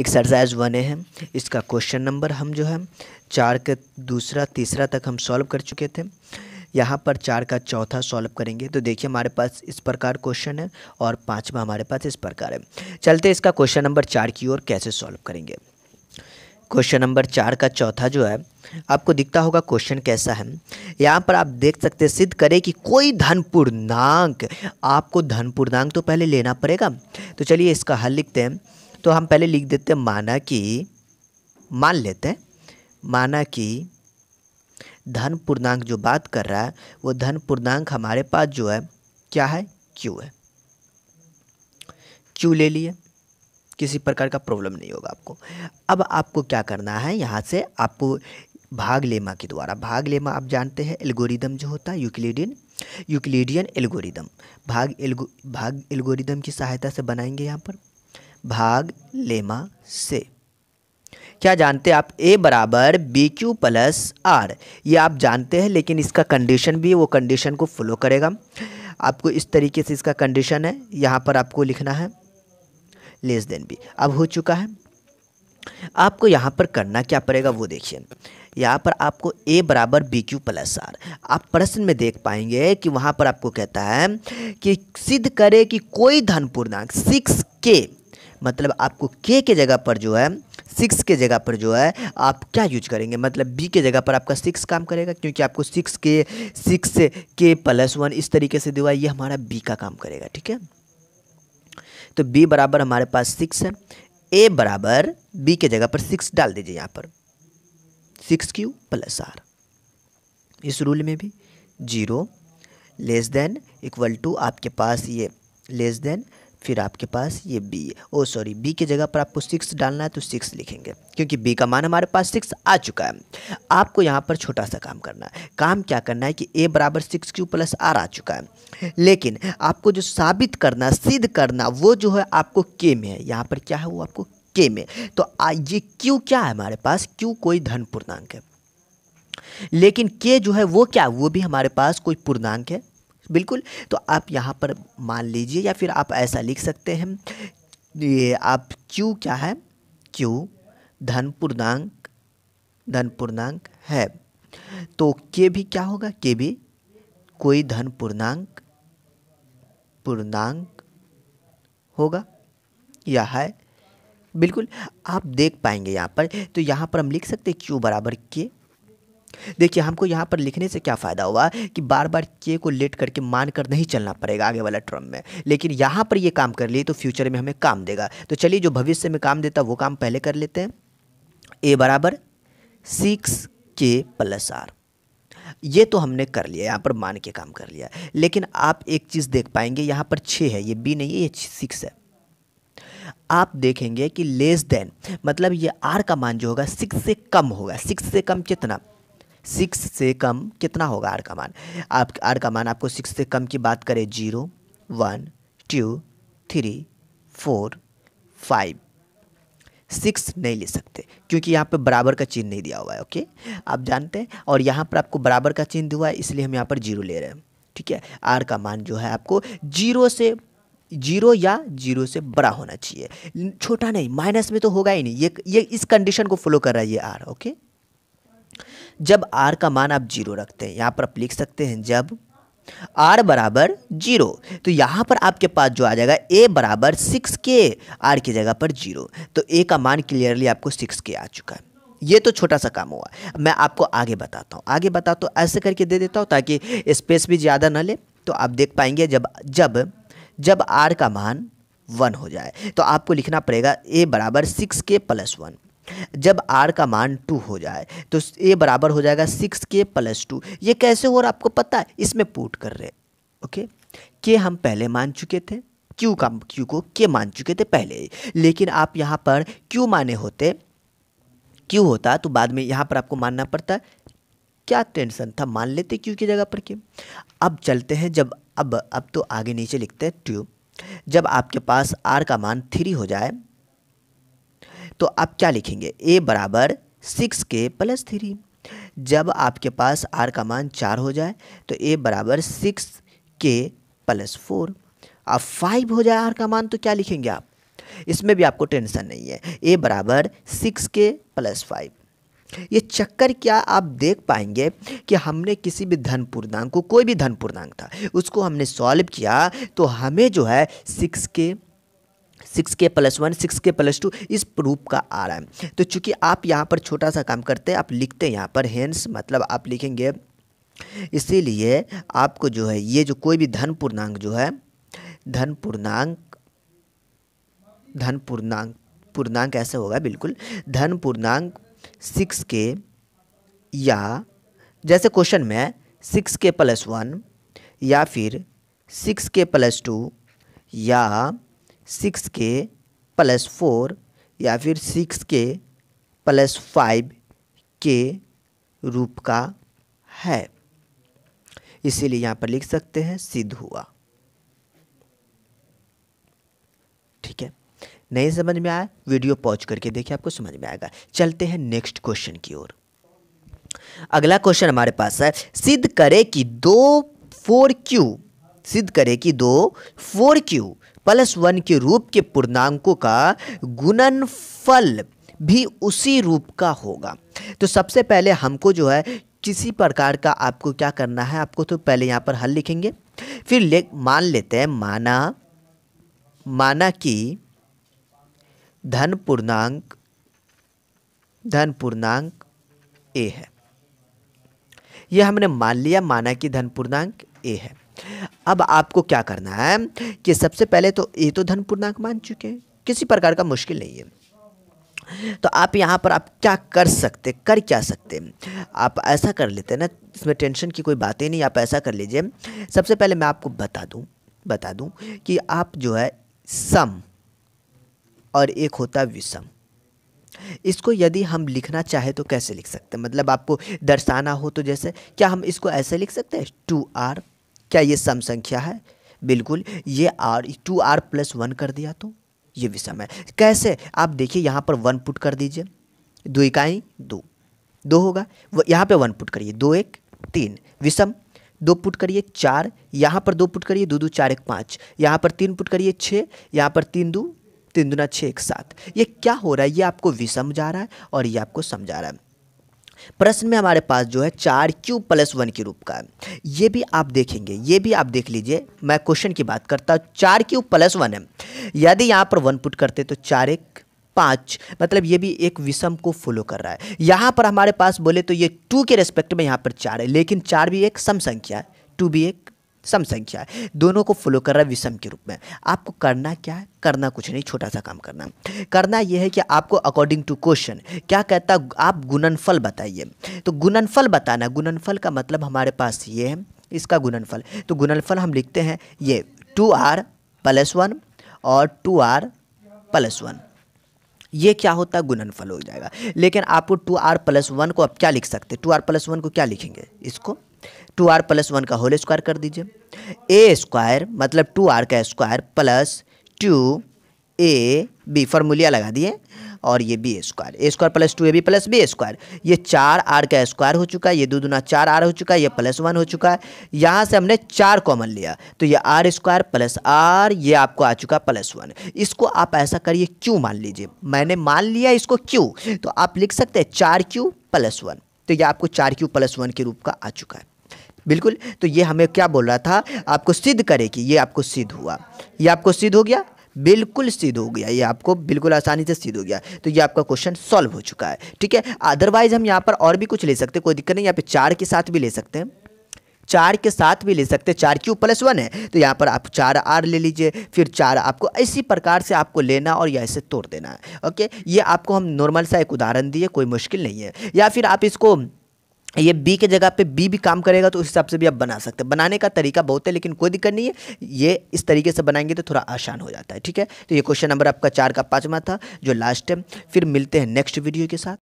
exercise one ए है इसका question number हम जो है चार का दूसरा तीसरा तक हम सॉल्व कर चुके थे यहाँ पर चार का चौथा सॉल्व करेंगे तो देखिए हमारे पास इस प्रकार क्वेश्चन है और पाँचवा हमारे पास इस प्रकार है चलते इसका क्वेश्चन नंबर चार की ओर कैसे सॉल्व करेंगे क्वेश्चन नंबर चार का चौथा जो है आपको दिखता होगा क्वेश्चन कैसा है यहाँ पर आप देख सकते सिद्ध करें कि कोई धन पूर्णांक आपको धन पूर्णांक तो पहले लेना पड़ेगा तो चलिए इसका हल लिखते हैं तो हम पहले लिख देते हैं माना कि मान लेते हैं माना कि धन पूर्णांक जो बात कर रहा है वो धन पूर्णांक हमारे पास जो है क्या है क्यू है क्यू ले लिए किसी प्रकार का प्रॉब्लम नहीं होगा आपको अब आपको क्या करना है यहाँ से आपको भाग लेमा के द्वारा भाग लेमा आप जानते हैं एल्गोरिदम जो होता है यूक्लिडियन यूक्लिडियन एल्गोरिदम भाग एल्गो भाग एल्गोरिदम की सहायता से बनाएंगे यहाँ पर भाग लेमा से क्या जानते हैं आप ए बराबर बी क्यू प्लस आर ये आप जानते हैं लेकिन इसका कंडीशन भी वो कंडीशन को फॉलो करेगा आपको इस तरीके से इसका कंडीशन है यहाँ पर आपको लिखना है लेस देन बी अब हो चुका है आपको यहाँ पर करना क्या पड़ेगा वो देखिए यहाँ पर आपको ए बराबर बी क्यू प्लस आर आप प्रश्न में देख पाएंगे कि वहाँ पर आपको कहता है कि सिद्ध करे कि कोई धन पूर्णांक सिक्स के मतलब आपको के के जगह पर जो है सिक्स के जगह पर जो है आप क्या यूज करेंगे मतलब बी के जगह पर आपका सिक्स काम करेगा क्योंकि आपको six k six k plus one इस तरीके से दिवा ये हमारा बी का काम करेगा ठीक है तो बी बराबर हमारे पास सिक्स है ए बराबर बी के जगह पर सिक्स डाल दीजिए यहाँ पर सिक्स क्यू प्लस आर इस रूल में भी zero less than equal to आपके पास ये लेस देन फिर आपके पास ये बी ओ सॉरी बी की जगह पर आपको सिक्स डालना है तो सिक्स लिखेंगे क्योंकि बी का मान हमारे पास सिक्स आ चुका है आपको यहाँ पर छोटा सा काम करना है काम क्या करना है कि ए बराबर सिक्स क्यू प्लस आर आ चुका है लेकिन आपको जो साबित करना सिद्ध करना वो जो है आपको के में है यहाँ पर क्या है वो आपको के में तो आ, ये क्यू क्या है हमारे पास क्यू कोई धन पूर्णांक है लेकिन के जो है वो क्या वो भी हमारे पास कोई पूर्णांक है बिल्कुल तो आप यहाँ पर मान लीजिए या फिर आप ऐसा लिख सकते हैं ये आप क्यू क्या है क्यू धन पूर्णांक धन पूर्णांक है तो के भी क्या होगा के भी कोई धन पूर्णांक पूर्णांक होगा या है बिल्कुल आप देख पाएंगे यहाँ पर तो यहाँ पर हम लिख सकते हैं क्यू बराबर के देखिए हमको यहाँ पर लिखने से क्या फ़ायदा हुआ कि बार बार के को लेट करके मान कर नहीं चलना पड़ेगा आगे वाला टर्म में लेकिन यहाँ पर ये काम कर लिए तो फ्यूचर में हमें काम देगा तो चलिए जो भविष्य में काम देता वो काम पहले कर लेते हैं ए बराबर सिक्स के प्लस आर ये तो हमने कर लिया यहाँ पर मान के काम कर लिया लेकिन आप एक चीज़ देख पाएंगे यहाँ पर छः है ये बी नहीं है ये सिक्स है आप देखेंगे कि लेस देन मतलब ये आर का मान जो होगा सिक्स से कम होगा सिक्स से कम कितना सिक्स से कम कितना होगा आर का मान आप आर का मान आपको सिक्स से कम की बात करें zero one two three four five six नहीं ले सकते क्योंकि यहाँ पे बराबर का चिन्ह नहीं दिया हुआ है ओके आप जानते हैं और यहाँ पर आपको बराबर का चिन्ह दिया हुआ है इसलिए हम यहाँ पर जीरो ले रहे हैं ठीक है आर का मान जो है आपको जीरो से जीरो या जीरो से बड़ा होना चाहिए छोटा नहीं माइनस में तो होगा ही नहीं ये ये इस कंडीशन को फॉलो कर रहा है ये आर ओके जब आर का मान आप जीरो रखते हैं यहाँ पर आप लिख सकते हैं जब आर बराबर जीरो तो यहाँ पर आपके पास जो आ जाएगा ए बराबर सिक्स के आर की जगह पर जीरो तो ए का मान क्लियरली आपको सिक्स के आ चुका है ये तो छोटा सा काम हुआ मैं आपको आगे बताता हूँ आगे बताता तो हूँ ऐसे करके दे देता हूँ ताकि स्पेस भी ज़्यादा ना ले तो आप देख पाएंगे जब जब जब आर का मान वन हो जाए तो आपको लिखना पड़ेगा ए बराबर सिक्स के प्लस वन जब आर का मान टू हो जाए तो ए बराबर हो जाएगा सिक्स के प्लस टू ये कैसे हो रहा आपको पता है इसमें पुट कर रहे ओके के हम पहले मान चुके थे क्यू का क्यू को के मान चुके थे पहले लेकिन आप यहाँ पर क्यू माने होते क्यू होता तो बाद में यहाँ पर आपको मानना पड़ता क्या टेंशन था मान लेते क्यू की जगह पर के अब चलते हैं जब अब अब तो आगे नीचे लिखते हैं ट्यू जब आपके पास आर का मान थ्री हो जाए तो आप क्या लिखेंगे ए बराबर सिक्स के प्लस थ्री जब आपके पास आर का मान चार हो जाए तो ए बराबर सिक्स के प्लस फोर अब फाइव हो जाए आर का मान तो क्या लिखेंगे आप इसमें भी आपको टेंशन नहीं है ए बराबर सिक्स के प्लस फाइव ये चक्कर क्या आप देख पाएंगे कि हमने किसी भी धन पूर्णांक को कोई भी धन पूर्णांक था उसको हमने सॉल्व किया तो हमें जो है six k six k plus one six k plus two इस प्रूप का आ रहा है तो चूँकि आप यहाँ पर छोटा सा काम करते हैं आप लिखते हैं यहाँ पर हैंस मतलब आप लिखेंगे इसीलिए आपको जो है ये जो कोई भी धन पूर्णांक जो है धन पूर्णांक धन पूर्णांक पूर्णांक ऐसे होगा बिल्कुल धन पूर्णांक सिक्स के या जैसे क्वेश्चन में सिक्स के प्लस वन या फिर सिक्स के प्लस टू या सिक्स के प्लस फोर या फिर सिक्स के प्लस फाइव के रूप का है इसीलिए यहाँ पर लिख सकते हैं सिद्ध हुआ ठीक है नहीं समझ में आया वीडियो पॉज करके देखिए आपको समझ में आएगा चलते हैं नेक्स्ट क्वेश्चन की ओर अगला क्वेश्चन हमारे पास है सिद्ध करे कि दो फोर क्यू सिद्ध करे कि दो फोर क्यू प्लस वन के रूप के पूर्णांकों का गुणनफल भी उसी रूप का होगा तो सबसे पहले हमको जो है किसी प्रकार का आपको क्या करना है आपको तो पहले यहाँ पर हल लिखेंगे फिर ले मान लेते हैं माना माना कि धन पूर्णांक धन पूर्णांक ए है यह हमने मान लिया माना कि धन पूर्णांक ए है अब आपको क्या करना है कि सबसे पहले तो ये तो धन पूर्णांक मान चुके हैं किसी प्रकार का मुश्किल नहीं है तो आप यहाँ पर आप क्या कर सकते कर क्या सकते आप ऐसा कर लेते ना इसमें टेंशन की कोई बात ही नहीं आप ऐसा कर लीजिए सबसे पहले मैं आपको बता दूँ बता दूँ कि आप जो है सम और एक होता विषम इसको यदि हम लिखना चाहे तो कैसे लिख सकते हैं मतलब आपको दर्शाना हो तो जैसे क्या हम इसको ऐसे लिख सकते हैं टू आर क्या ये सम संख्या है बिल्कुल ये r two r plus one कर दिया तो ये विषम है कैसे आप देखिए यहाँ पर वन पुट कर दीजिए दो इकाई दो दो होगा यहाँ पे वन पुट करिए दो एक तीन विषम दो पुट करिए चार यहाँ पर दो पुट करिए दो दो चार एक पाँच यहाँ पर तीन पुट करिए छः यहाँ पर तीन दो तीन दुना छः एक सात ये क्या हो रहा है ये आपको विषम जा रहा है और ये आपको समझा रहा है प्रश्न में हमारे पास जो है चार क्यू प्लस वन के रूप का है ये भी आप देखेंगे ये भी आप देख लीजिए मैं क्वेश्चन की बात करता हूँ चार क्यू प्लस वन है यदि यहाँ पर वन पुट करते तो चार एक पाँच मतलब ये भी एक विषम को फॉलो कर रहा है यहाँ पर हमारे पास बोले तो ये टू के रेस्पेक्ट में यहाँ पर चार है लेकिन चार भी एक सम संख्या है टू भी एक सम संख्या है दोनों को फॉलो कर रहा है विषम के रूप में आपको करना क्या है करना कुछ नहीं छोटा सा काम करना करना यह है कि आपको अकॉर्डिंग टू क्वेश्चन क्या कहता आप गुणनफल बताइए तो गुणनफल बताना गुणनफल का मतलब हमारे पास ये है इसका गुणनफल तो गुणनफल हम लिखते हैं ये टू आर प्लस वन और टू आर प्लस वन ये क्या होता है गुणनफल हो जाएगा लेकिन आपको टू आर प्लस वन को आप क्या लिख सकते हैं टू आर प्लस वन को क्या लिखेंगे इसको टू आर प्लस वन का होल स्क्वायर कर दीजिए ए स्क्वायर मतलब टू आर का square plus two a b formula लगा दिए और ये b square a square plus two a b plus b square ये चार आर का स्क्वायर हो चुका है ये दो दुना चार आर हो चुका है ये प्लस वन हो चुका है यहाँ से हमने चार कॉमन लिया तो ये आर स्क्वायर प्लस आर ये आपको आ चुका प्लस वन इसको आप ऐसा करिए क्यू मान लीजिए मैंने मान लिया इसको क्यू तो आप लिख सकते हैं चार क्यू प्लस वन तो ये आपको चार क्यू प्लस वन के रूप का आ चुका है बिल्कुल तो ये हमें क्या बोल रहा था आपको सिद्ध करे कि ये आपको सिद्ध हुआ ये आपको सिद्ध हो गया बिल्कुल सिद्ध हो गया ये आपको बिल्कुल आसानी से सिद्ध हो गया तो ये आपका क्वेश्चन सॉल्व हो चुका है ठीक है अदरवाइज हम यहाँ पर और भी कुछ ले सकते हैं कोई दिक्कत नहीं यहाँ पे चार के साथ भी ले सकते हैं चार के साथ भी ले सकते हैं चार क्यू प्लस वन है तो यहाँ पर आप चार आर ले लीजिए फिर चार आपको इसी प्रकार से आपको लेना और या इसे तोड़ देना है ओके ये आपको हम नॉर्मल सा एक उदाहरण दिए कोई मुश्किल नहीं है या फिर आप इसको ये बी के जगह पे बी भी काम करेगा तो उस हिसाब से भी आप बना सकते हैं बनाने का तरीका बहुत है लेकिन कोई दिक्कत नहीं है ये इस तरीके से बनाएंगे तो थोड़ा आसान हो जाता है ठीक है तो ये क्वेश्चन नंबर आपका चार का पाँचवा था जो लास्ट है फिर मिलते हैं नेक्स्ट वीडियो के साथ